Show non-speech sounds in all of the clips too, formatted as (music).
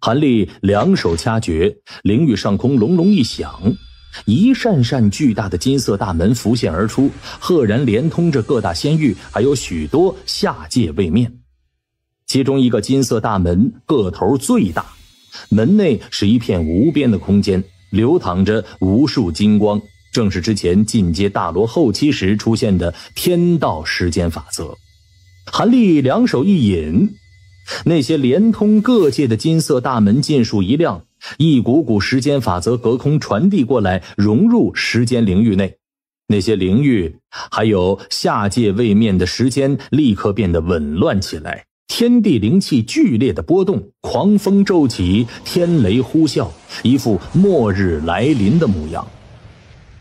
韩立两手掐诀，灵域上空隆隆一响，一扇扇巨大的金色大门浮现而出，赫然连通着各大仙域，还有许多下界位面。其中一个金色大门个头最大，门内是一片无边的空间，流淌着无数金光，正是之前进阶大罗后期时出现的天道时间法则。韩立两手一引。那些连通各界的金色大门尽数一亮，一股股时间法则隔空传递过来，融入时间领域内。那些领域还有下界位面的时间，立刻变得紊乱起来。天地灵气剧烈的波动，狂风骤起，天雷呼啸，一副末日来临的模样。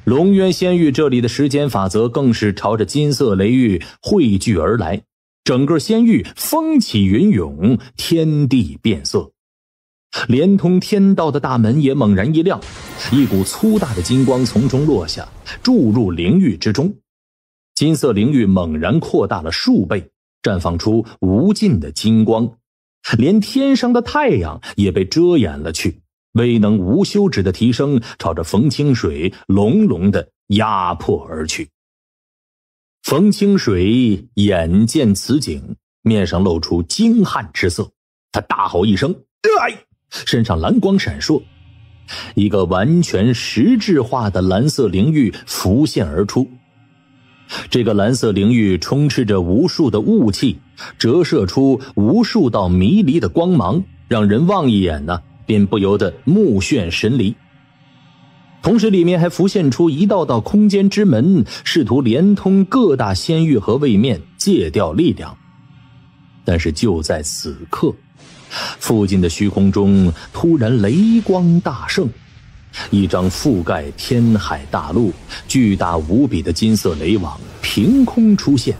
龙渊仙域这里的时间法则更是朝着金色雷域汇聚而来。整个仙域风起云涌，天地变色，连通天道的大门也猛然一亮，一股粗大的金光从中落下，注入灵域之中。金色灵域猛然扩大了数倍，绽放出无尽的金光，连天上的太阳也被遮掩了去，威能无休止的提升，朝着冯清水隆隆的压迫而去。冯清水眼见此景，面上露出惊骇之色。他大吼一声：“哎！”身上蓝光闪烁，一个完全实质化的蓝色灵域浮现而出。这个蓝色灵域充斥着无数的雾气，折射出无数道迷离的光芒，让人望一眼呢，便不由得目眩神离。同时，里面还浮现出一道道空间之门，试图连通各大仙域和位面，借调力量。但是就在此刻，附近的虚空中突然雷光大盛，一张覆盖天海大陆、巨大无比的金色雷网凭空出现，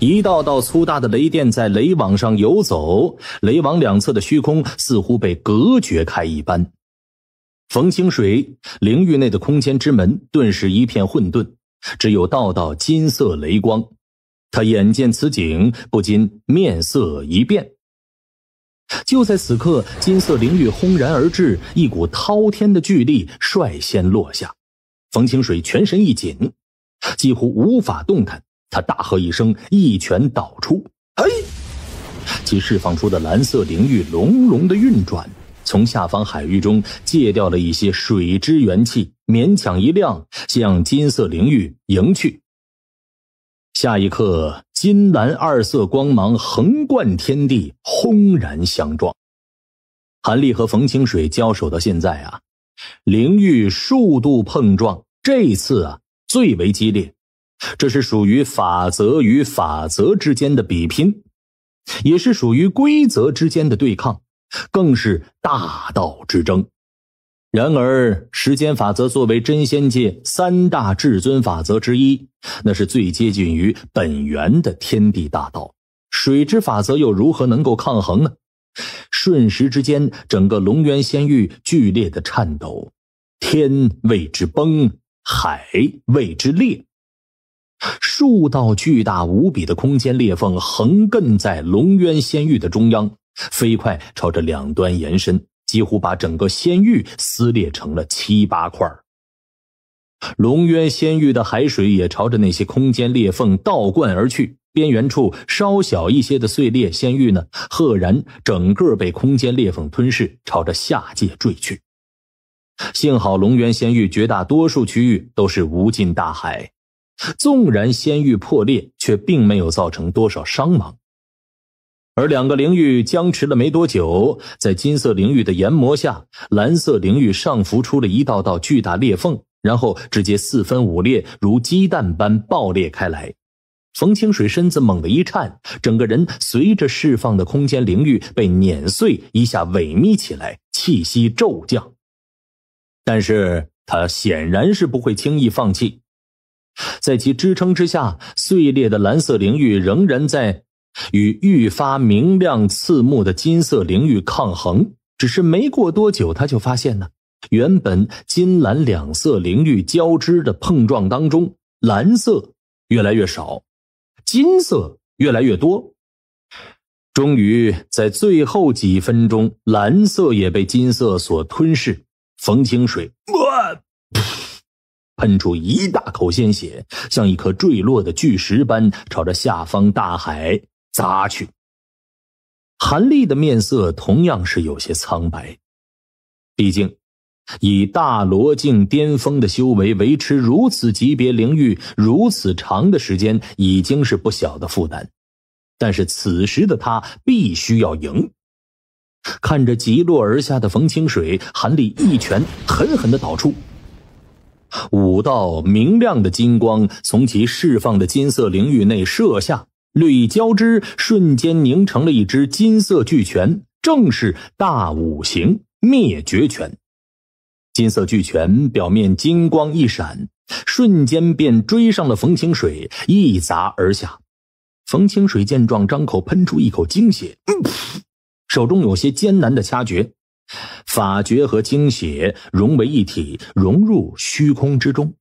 一道道粗大的雷电在雷网上游走，雷网两侧的虚空似乎被隔绝开一般。冯清水灵域内的空间之门顿时一片混沌，只有道道金色雷光。他眼见此景，不禁面色一变。就在此刻，金色灵域轰然而至，一股滔天的巨力率先落下。冯清水全身一紧，几乎无法动弹。他大喝一声，一拳倒出。哎，其释放出的蓝色灵域隆隆的运转。从下方海域中借掉了一些水之元气，勉强一亮，向金色灵域迎去。下一刻，金蓝二色光芒横贯天地，轰然相撞。韩立和冯清水交手到现在啊，灵域数度碰撞，这次啊最为激烈。这是属于法则与法则之间的比拼，也是属于规则之间的对抗。更是大道之争。然而，时间法则作为真仙界三大至尊法则之一，那是最接近于本源的天地大道。水之法则又如何能够抗衡呢？瞬时之间，整个龙渊仙域剧烈的颤抖，天为之崩，海为之裂，数道巨大无比的空间裂缝横亘在龙渊仙域的中央。飞快朝着两端延伸，几乎把整个仙域撕裂成了七八块。龙渊仙域的海水也朝着那些空间裂缝倒灌而去，边缘处稍小一些的碎裂仙域呢，赫然整个被空间裂缝吞噬，朝着下界坠去。幸好龙渊仙域绝大多数区域都是无尽大海，纵然仙域破裂，却并没有造成多少伤亡。而两个灵域僵持了没多久，在金色灵域的研磨下，蓝色灵域上浮出了一道道巨大裂缝，然后直接四分五裂，如鸡蛋般爆裂开来。冯清水身子猛地一颤，整个人随着释放的空间灵域被碾碎，一下萎靡起来，气息骤降。但是他显然是不会轻易放弃，在其支撑之下，碎裂的蓝色灵域仍然在。与愈发明亮刺目的金色灵玉抗衡，只是没过多久，他就发现呢，原本金蓝两色灵玉交织的碰撞当中，蓝色越来越少，金色越来越多。终于在最后几分钟，蓝色也被金色所吞噬。冯清水，哇！喷出一大口鲜血，像一颗坠落的巨石般，朝着下方大海。砸去！韩立的面色同样是有些苍白，毕竟以大罗境巅峰的修为维持如此级别灵域如此长的时间，已经是不小的负担。但是此时的他必须要赢。看着急落而下的冯清水，韩立一拳狠狠的倒出，五道明亮的金光从其释放的金色灵域内射下。绿交织，瞬间凝成了一只金色巨拳，正是大五行灭绝拳。金色巨拳表面金光一闪，瞬间便追上了冯清水，一砸而下。冯清水见状，张口喷出一口精血，手中有些艰难的掐诀，法诀和精血融为一体，融入虚空之中，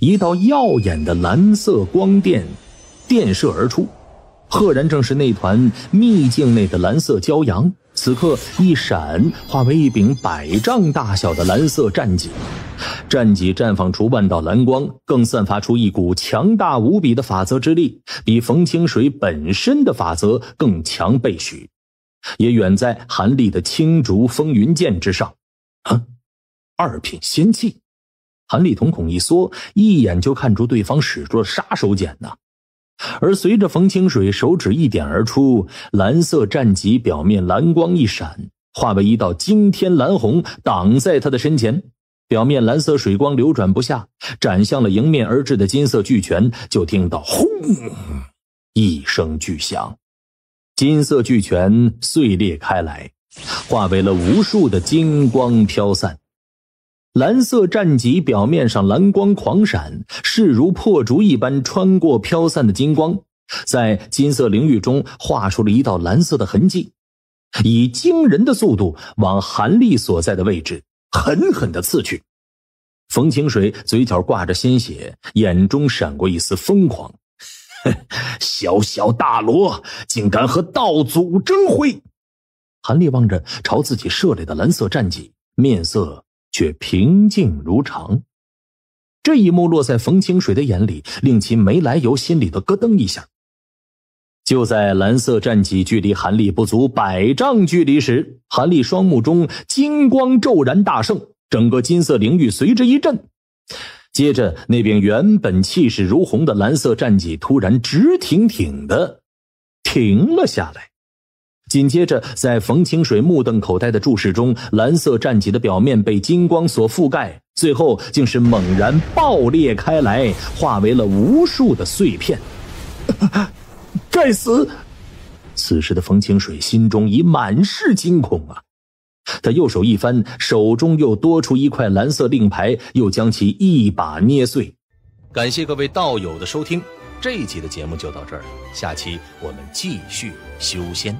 一道耀眼的蓝色光电。电射而出，赫然正是那团秘境内的蓝色骄阳。此刻一闪，化为一柄百丈大小的蓝色战戟。战戟绽放出万道蓝光，更散发出一股强大无比的法则之力，比冯清水本身的法则更强倍许，也远在韩立的青竹风云剑之上。啊！二品仙器，韩立瞳孔一缩，一眼就看出对方使出了杀手锏呢。而随着冯清水手指一点而出，蓝色战戟表面蓝光一闪，化为一道惊天蓝虹挡在他的身前，表面蓝色水光流转不下，斩向了迎面而至的金色巨拳，就听到轰一声巨响，金色巨拳碎裂开来，化为了无数的金光飘散。蓝色战戟表面上蓝光狂闪，势如破竹一般穿过飘散的金光，在金色领域中画出了一道蓝色的痕迹，以惊人的速度往韩立所在的位置狠狠的刺去。冯清水嘴角挂着鲜血，眼中闪过一丝疯狂：“ (laughs) 小小大罗，竟敢和道祖争辉！”韩立望着朝自己射来的蓝色战戟，面色……却平静如常，这一幕落在冯清水的眼里，令其没来由心里头咯噔一下。就在蓝色战戟距离韩立不足百丈距离时，韩立双目中金光骤然大盛，整个金色灵域随之一震。接着，那柄原本气势如虹的蓝色战戟突然直挺挺的停了下来。紧接着，在冯清水目瞪口呆的注视中，蓝色战戟的表面被金光所覆盖，最后竟是猛然爆裂开来，化为了无数的碎片。(laughs) 该死！此时的冯清水心中已满是惊恐啊！他右手一翻，手中又多出一块蓝色令牌，又将其一把捏碎。感谢各位道友的收听，这一集的节目就到这儿了，下期我们继续修仙。